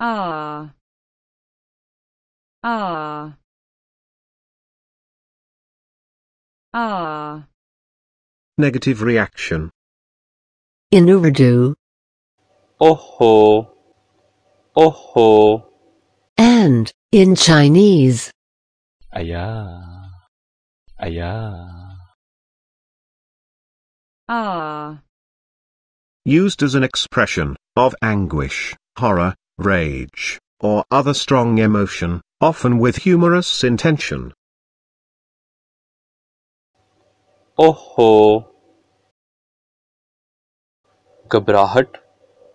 ah ah ah negative reaction in Urdu oho oho and in Chinese aya aya ah used as an expression of anguish horror rage, or other strong emotion, often with humorous intention. Oho Gabrahat,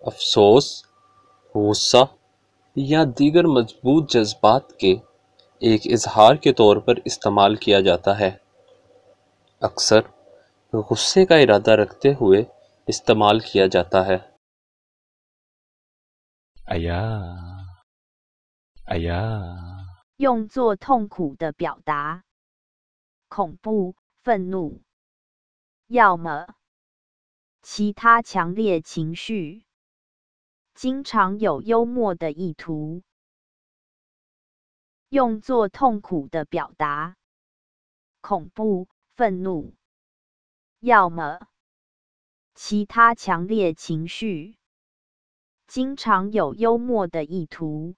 afsos, غصہ یا دیگر مضبوط جذبات کے ایک اظہار کے طور پر استعمال کیا جاتا ہے اکثر غصے کا ارادہ رکھتے ہوئے استعمال کیا جاتا ہے 哎呀，哎呀，用作痛苦的表达，恐怖、愤怒，要么其他强烈情绪，经常有幽默的意图。用作痛苦的表达，恐怖、愤怒，要么其他强烈情绪。经常有幽默的意图。